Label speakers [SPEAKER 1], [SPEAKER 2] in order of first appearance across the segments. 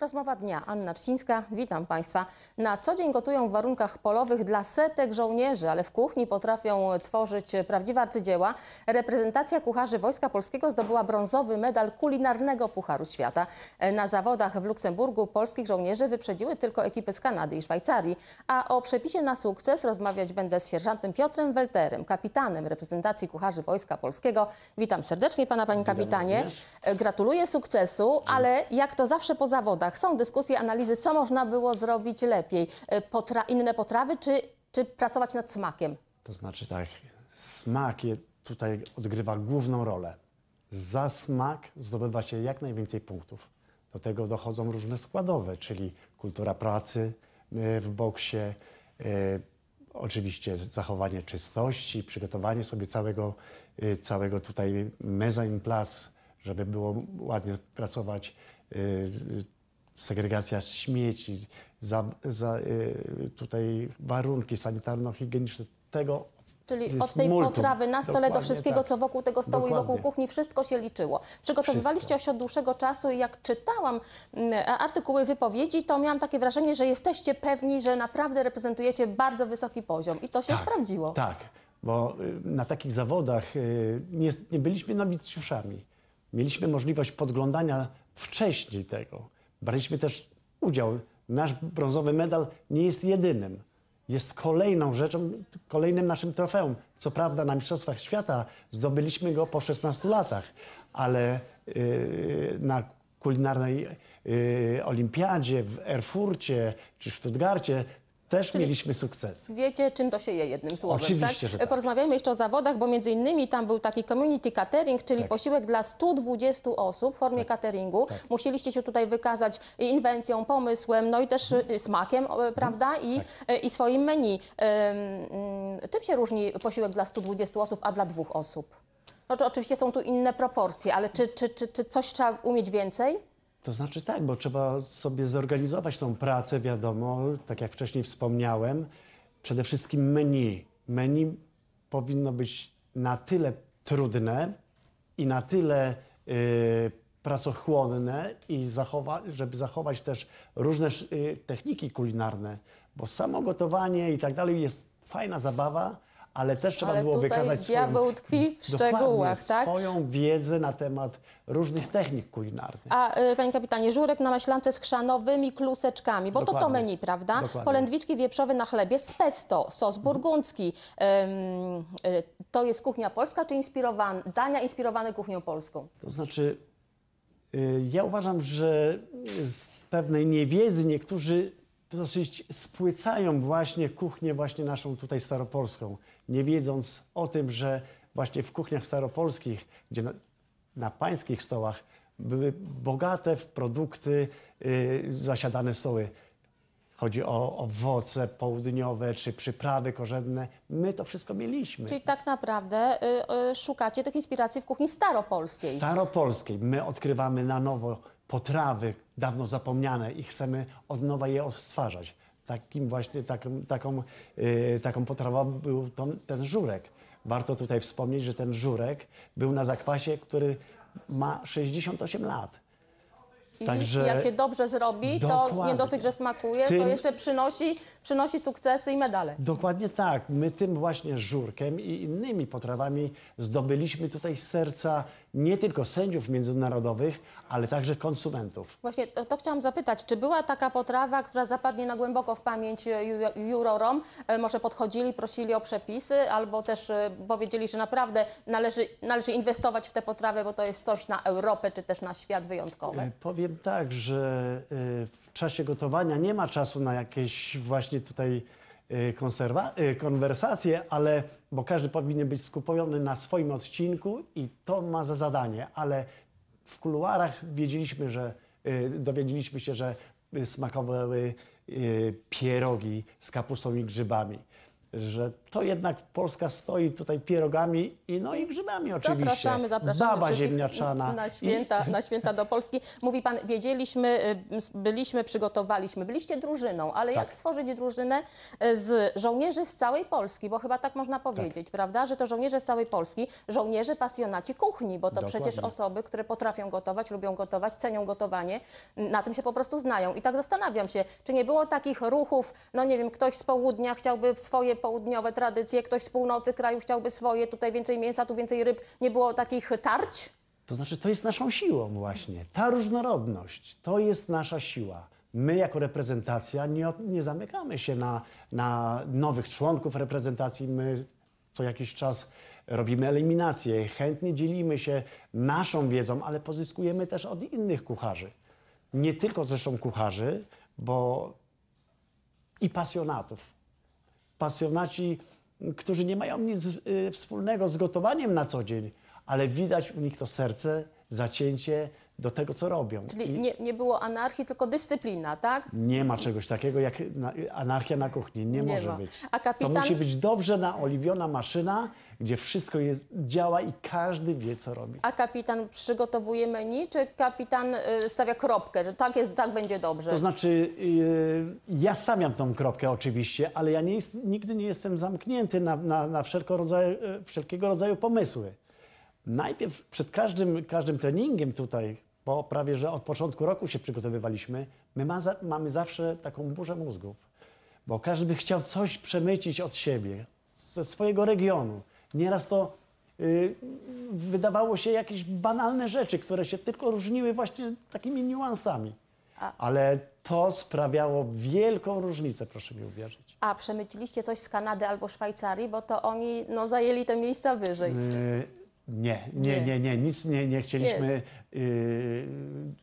[SPEAKER 1] Rozmowa dnia. Anna Trzcińska, witam Państwa. Na co dzień gotują w warunkach polowych dla setek żołnierzy, ale w kuchni potrafią tworzyć prawdziwe arcydzieła. Reprezentacja kucharzy Wojska Polskiego zdobyła brązowy medal kulinarnego Pucharu Świata. Na zawodach w Luksemburgu polskich żołnierzy wyprzedziły tylko ekipy z Kanady i Szwajcarii. A o przepisie na sukces rozmawiać będę z sierżantem Piotrem Welterem, kapitanem reprezentacji kucharzy Wojska Polskiego. Witam serdecznie Pana, Panie Kapitanie. Gratuluję sukcesu, ale jak to zawsze po zawodach, są dyskusje, analizy, co można było zrobić lepiej. E, potra inne potrawy, czy, czy pracować nad smakiem?
[SPEAKER 2] To znaczy tak, smak tutaj odgrywa główną rolę. Za smak zdobywa się jak najwięcej punktów. Do tego dochodzą różne składowe, czyli kultura pracy e, w boksie, e, oczywiście zachowanie czystości, przygotowanie sobie całego, całego tutaj place, żeby było ładnie pracować segregacja śmieci, za, za, y, tutaj warunki sanitarno-higieniczne, tego
[SPEAKER 1] Czyli od tej multum. potrawy na stole Dokładnie, do wszystkiego, tak. co wokół tego stołu Dokładnie. i wokół kuchni, wszystko się liczyło. Przygotowywaliście się od dłuższego czasu i jak czytałam mm, e, artykuły wypowiedzi, to miałam takie wrażenie, że jesteście pewni, że naprawdę reprezentujecie bardzo wysoki poziom i to się tak, sprawdziło.
[SPEAKER 2] Tak, bo y, na takich zawodach y, nie, nie byliśmy nowicjuszami. Mieliśmy możliwość podglądania wcześniej tego. Braliśmy też udział. Nasz brązowy medal nie jest jedynym. Jest kolejną rzeczą, kolejnym naszym trofeum. Co prawda na Mistrzostwach Świata zdobyliśmy go po 16 latach, ale yy, na kulinarnej yy, olimpiadzie w Erfurcie czy w Stuttgarcie też Czyli mieliśmy sukces.
[SPEAKER 1] Wiecie, czym to się je jednym słowem. Tak? Oczywiście, tak? że tak. Porozmawiajmy jeszcze o zawodach, bo między innymi tam był taki community catering, czyli tak. posiłek dla 120 osób w formie tak. cateringu. Tak. Musieliście się tutaj wykazać inwencją, pomysłem, no i też hmm. smakiem, y, mhm. prawda? I, tak. i swoim menu. Czym się różni posiłek dla 120 osób, a dla dwóch osób? No to oczywiście są tu inne proporcje, ale czy, czy, czy, czy coś trzeba umieć więcej?
[SPEAKER 2] To znaczy tak, bo trzeba sobie zorganizować tą pracę, wiadomo, tak jak wcześniej wspomniałem. Przede wszystkim menu. Menu powinno być na tyle trudne i na tyle y, pracochłonne, i zachowa żeby zachować też różne y, techniki kulinarne, bo samo gotowanie i tak dalej jest fajna zabawa, ale też trzeba ale było wykazać diabeł swoją,
[SPEAKER 1] tkwi w szczegółach, tak?
[SPEAKER 2] swoją wiedzę na temat różnych technik kulinarnych.
[SPEAKER 1] A, y, Panie kapitanie, żurek na maślance z krzanowymi kluseczkami, bo dokładnie. to to menu, prawda? Dokładnie. Polędwiczki wieprzowe na chlebie z pesto, sos burgundzki. y, to jest kuchnia polska, czy inspirowan, dania inspirowane kuchnią polską?
[SPEAKER 2] To znaczy, y, ja uważam, że z pewnej niewiedzy niektórzy dosyć znaczy, spłycają właśnie kuchnię właśnie naszą tutaj staropolską, nie wiedząc o tym, że właśnie w kuchniach staropolskich, gdzie na, na pańskich stołach były bogate w produkty yy, zasiadane stoły. Chodzi o owoce południowe czy przyprawy korzenne. My to wszystko mieliśmy. Czyli
[SPEAKER 1] tak naprawdę y, y, szukacie tych inspiracji w kuchni staropolskiej.
[SPEAKER 2] Staropolskiej. My odkrywamy na nowo potrawy, dawno zapomniane i chcemy od nowa je odtwarzać. Takim właśnie, taką, taką, yy, taką potrawą był to, ten żurek. Warto tutaj wspomnieć, że ten żurek był na zakwasie, który ma 68 lat. I Także jak się
[SPEAKER 1] dobrze zrobi, dokładnie. to nie dosyć, że smakuje, tym... to jeszcze przynosi, przynosi sukcesy i medale.
[SPEAKER 2] Dokładnie tak. My tym właśnie żurkiem i innymi potrawami zdobyliśmy tutaj serca nie tylko sędziów międzynarodowych, ale także konsumentów.
[SPEAKER 1] Właśnie to, to chciałam zapytać, czy była taka potrawa, która zapadnie na głęboko w pamięć e, jurorom? E, może podchodzili, prosili o przepisy, albo też e, powiedzieli, że naprawdę należy, należy inwestować w tę potrawę, bo to jest coś na Europę, czy też na świat wyjątkowy?
[SPEAKER 2] Powiem powiem tak, że y, w czasie gotowania nie ma czasu na jakieś właśnie tutaj y, konserwa, y, konwersacje, ale bo każdy powinien być skupiony na swoim odcinku i to ma za zadanie, ale w kuluarach wiedzieliśmy, że dowiedzieliśmy się, że smakowały pierogi z kapustą i grzybami że to jednak Polska stoi tutaj pierogami i, no, i grzybami oczywiście. Zapraszamy, zapraszamy. Baba ziemniaczana. Na święta, I... na
[SPEAKER 1] święta do Polski. Mówi pan, wiedzieliśmy, y, byliśmy, przygotowaliśmy. Byliście drużyną, ale tak. jak stworzyć drużynę y, z żołnierzy z całej Polski? Bo chyba tak można powiedzieć, tak. prawda? Że to żołnierze z całej Polski, żołnierze pasjonaci kuchni, bo to Dokładnie. przecież osoby, które potrafią gotować, lubią gotować, cenią gotowanie, na tym się po prostu znają. I tak zastanawiam się, czy nie było takich ruchów, no nie wiem, ktoś z południa chciałby swoje południowe tradycje, ktoś z północy kraju chciałby swoje, tutaj więcej mięsa, tu więcej ryb, nie było takich tarć?
[SPEAKER 2] To znaczy, to jest naszą siłą właśnie. Ta różnorodność to jest nasza siła. My jako reprezentacja nie, nie zamykamy się na, na nowych członków reprezentacji. My co jakiś czas robimy eliminację, chętnie dzielimy się naszą wiedzą, ale pozyskujemy też od innych kucharzy. Nie tylko zresztą kucharzy, bo i pasjonatów pasjonaci, którzy nie mają nic y, wspólnego z gotowaniem na co dzień, ale widać u nich to serce, zacięcie, do tego, co robią. Czyli I nie,
[SPEAKER 1] nie było anarchii, tylko dyscyplina, tak?
[SPEAKER 2] nie ma czegoś takiego jak na- anarchia na kuchni. Nie, może ma. być. A kapitan- To musi być dobrze naoliwiona maszyna, gdzie wszystko jest, działa i każdy wie, co robi.
[SPEAKER 1] A kapitan przygotowuje menu, czy kapitan y, stawia kropkę, że tak jest, tak będzie dobrze? To znaczy,
[SPEAKER 2] y, ja stawiam tą kropkę oczywiście, ale ja nie jest, nigdy nie jestem zamknięty na, na, na rodzaju, y, wszelkiego rodzaju pomysły. Najpierw przed każdym, każdym treningiem tutaj bo prawie że od początku roku się przygotowywaliśmy, my ma, mamy zawsze taką burzę mózgów, bo każdy chciał coś przemycić od siebie, ze swojego regionu. Nieraz to yy, wydawało się jakieś banalne rzeczy, które się tylko różniły właśnie takimi niuansami. A... Ale to sprawiało wielką różnicę, proszę mi uwierzyć.
[SPEAKER 1] A przemyciliście coś z Kanady albo Szwajcarii, bo to oni no, zajęli te miejsca wyżej.
[SPEAKER 2] Yy, nie, nie, nie, nie, nic nie, nie chcieliśmy y,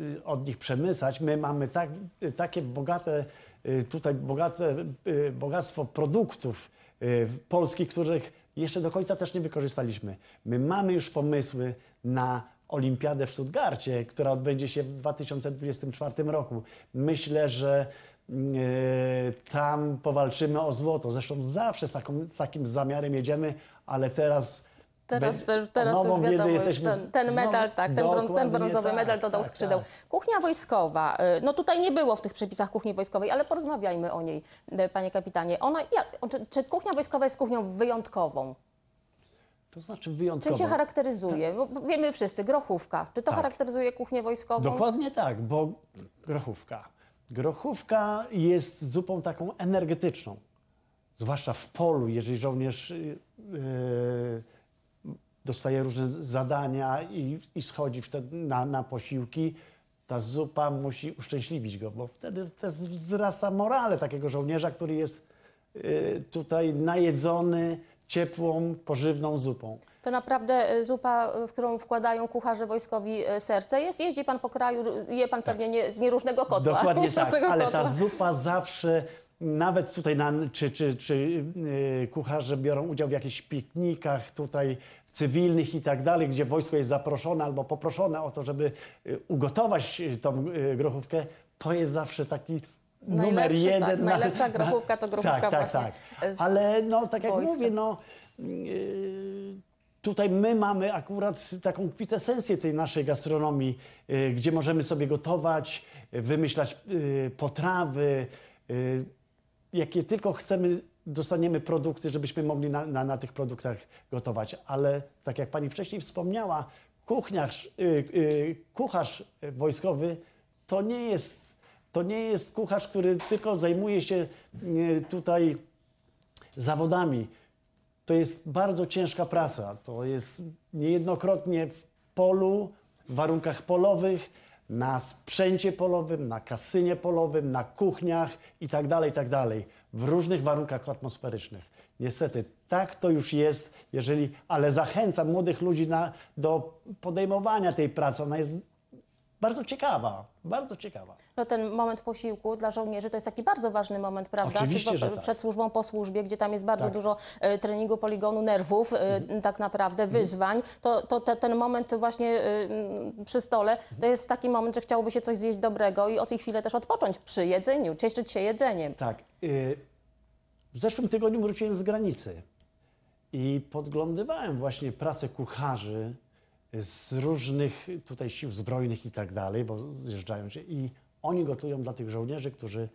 [SPEAKER 2] y, od nich przemysać. My mamy tak, takie bogate, y, tutaj bogate, y, bogactwo produktów y, polskich, których jeszcze do końca też nie wykorzystaliśmy. My mamy już pomysły na Olimpiadę w Stuttgarcie, która odbędzie się w 2024 roku. Myślę, że y, tam powalczymy o złoto. Zresztą zawsze z, taką, z takim zamiarem jedziemy, ale teraz Teraz też, teraz nową już wiadomo, jesteśmy ten, ten medal, tak, ten, brą, ten brązowy tak, medal dodał tak, skrzydeł. Tak.
[SPEAKER 1] Kuchnia wojskowa, y, no tutaj nie było w tych przepisach kuchni wojskowej, ale porozmawiajmy o niej, y, panie kapitanie. Ona, jak, czy, czy kuchnia wojskowa jest kuchnią wyjątkową? To znaczy wyjątkowo. Czym się charakteryzuje? Tak. Bo wiemy wszyscy, grochówka. Czy to tak. charakteryzuje kuchnię wojskową? Dokładnie
[SPEAKER 2] tak, bo grochówka. Grochówka jest zupą taką energetyczną. Zwłaszcza w polu, jeżeli żołnierz yy, dostaje różne zadania i, i schodzi wtedy na, na posiłki, ta zupa musi uszczęśliwić go, bo wtedy też wzrasta morale takiego żołnierza, który jest y, tutaj najedzony ciepłą, pożywną zupą.
[SPEAKER 1] To naprawdę y, zupa, y, w którą wkładają kucharze wojskowi serce jest? Jeździ pan po kraju, je pan tak. pewnie nie, z nieróżnego kotła. Dokładnie tak, ale kotła. ta
[SPEAKER 2] zupa zawsze nawet tutaj, na, czy, czy, czy y, kucharze biorą udział w jakichś piknikach tutaj cywilnych i tak dalej, gdzie wojsko jest zaproszone albo poproszone o to, żeby y, ugotować y, tą grochówkę, to jest zawsze taki Najlepszy, numer tak. jeden. Tak. Na, Najlepsza grochówka to grochówka tak, tak, tak. Ale no, tak jak wojska. mówię, no... tutaj my mamy akurat taką kwitesencję tej naszej gastronomii, gdzie możemy sobie gotować, wymyślać potrawy, jakie tylko chcemy, dostaniemy produkty, żebyśmy mogli na, na, na tych produktach gotować. Ale tak jak pani wcześniej wspomniała, kuchniarz, yy, yy, kucharz wojskowy to nie jest. To nie jest kucharz, który tylko zajmuje się yy, tutaj zawodami. To jest bardzo ciężka praca. To jest niejednokrotnie w polu, w warunkach polowych na sprzęcie polowym, na kasynie polowym, na kuchniach itd., tak itd., tak w różnych warunkach atmosferycznych. Niestety, tak to już jest, jeżeli, ale zachęcam młodych ludzi na, do podejmowania tej pracy. Ona jest bardzo ciekawa, bardzo ciekawa.
[SPEAKER 1] No ten moment posiłku dla żołnierzy to jest taki bardzo ważny moment, prawda? Oczywiście, Przed, że tak. przed służbą po służbie, gdzie tam jest bardzo tak. dużo e, treningu poligonu nerwów e, mhm. tak naprawdę, mhm. wyzwań, to, to te, ten moment właśnie e, przy stole mhm. to jest taki moment, że chciałoby się coś zjeść dobrego i o tej chwili też odpocząć przy jedzeniu, cieszyć się jedzeniem.
[SPEAKER 2] Tak. E, w zeszłym tygodniu wróciłem z granicy i podglądywałem właśnie pracę kucharzy z różnych tutaj sił zbrojnych i tak dalej, bo zjeżdżają się i oni gotują dla tych żołnierzy, którzy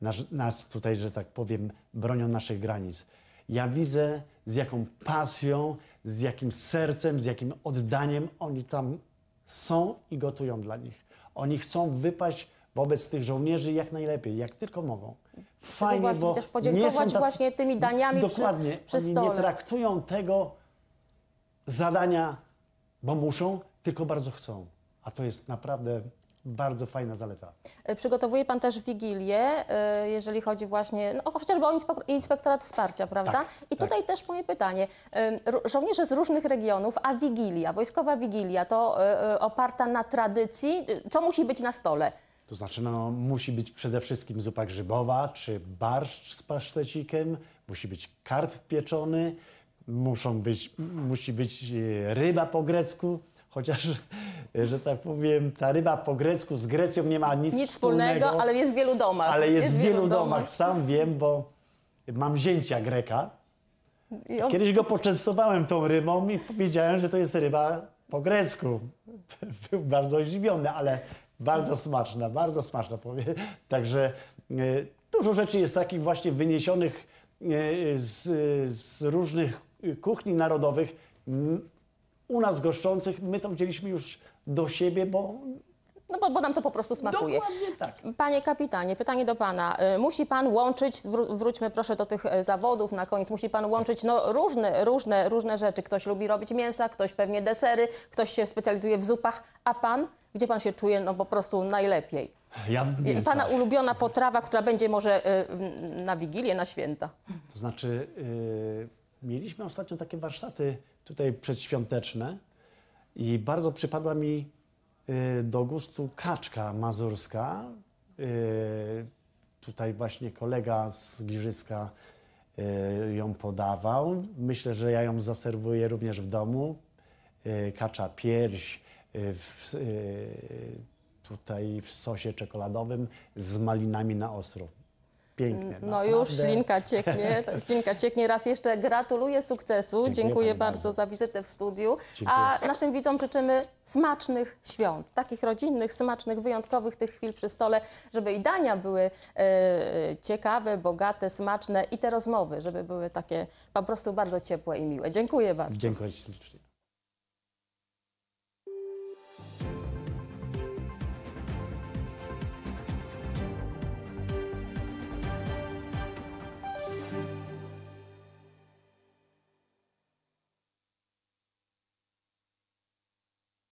[SPEAKER 2] nas, nas tutaj, że tak powiem, bronią naszych granic. Ja widzę, z jaką pasją, z jakim sercem, z jakim oddaniem oni tam są i gotują dla nich. Oni chcą wypaść wobec tych żołnierzy jak najlepiej, jak tylko mogą. Fajnie, bo też podziękować nie są tacy, właśnie
[SPEAKER 1] tymi daniami Dokładnie, przy, przy oni nie
[SPEAKER 2] traktują tego zadania bo muszą, tylko bardzo chcą. A to jest naprawdę bardzo fajna zaleta.
[SPEAKER 1] E, przygotowuje Pan też wigilię, e, jeżeli chodzi właśnie, no chociażby o Inspektorat Wsparcia, prawda? Tak, I tak. tutaj też moje pytanie. Żołnierze z różnych regionów, a wigilia, wojskowa wigilia, to e, oparta na tradycji, co musi być na stole?
[SPEAKER 2] To znaczy, no, musi być przede wszystkim zupa grzybowa, czy barszcz z pasztecikiem, musi być karp pieczony, muszą być, musi być e, ryba po grecku, chociaż, e, że tak powiem, ta ryba po grecku z Grecją nie ma nic, nic wspólnego, wspólnego ale
[SPEAKER 1] jest w wielu domach. Ale jest, jest w wielu, wielu domach. domach.
[SPEAKER 2] sam wiem, bo mam zięcia Greka. On... Kiedyś go poczęstowałem tą rybą i powiedziałem, że to jest ryba po grecku. Był bardzo zdziwiony, ale bardzo smaczna, bardzo smaczna. Także e, dużo rzeczy jest takich właśnie wyniesionych z, z różnych Y, kuchni narodowych u nas goszczących, my to wzięliśmy już do siebie, bo
[SPEAKER 1] no bo, bo nam to po prostu smakuje. Dokładnie tak. Panie kapitanie, pytanie do pana. Y, musi pan łączyć, wróćmy proszę do tych y, zawodów na koniec, musi pan łączyć no, różne, różne, różne rzeczy. Ktoś lubi robić mięsa, ktoś pewnie desery, ktoś się specjalizuje w zupach, a pan, gdzie pan się czuje no po prostu najlepiej?
[SPEAKER 2] Ja w Pana
[SPEAKER 1] ulubiona potrawa, która będzie może na Wigilię, na święta.
[SPEAKER 2] To znaczy... Mieliśmy ostatnio takie warsztaty tutaj przedświąteczne i bardzo przypadła mi y, do gustu kaczka mazurska. Y, tutaj właśnie kolega z Giżyska y, ją podawał. Myślę, że ja ją zaserwuję również w domu. Kacza pierś w, tutaj w sosie czekoladowym z malinami na ostro. Piękne. Mm, no. no naprawdę. już ślinka cieknie,
[SPEAKER 1] ślinka cieknie. Raz jeszcze gratuluję sukcesu. Dziękuję, Dziękuję bardzo, bardzo za wizytę w studiu. Dziękuję. A naszym widzom życzymy smacznych świąt, takich rodzinnych, smacznych, wyjątkowych tych chwil przy stole, żeby i dania były e, ciekawe, bogate, smaczne i te rozmowy, żeby były takie po prostu bardzo ciepłe i miłe. Dziękuję bardzo.
[SPEAKER 2] Dziękuję ślicznie.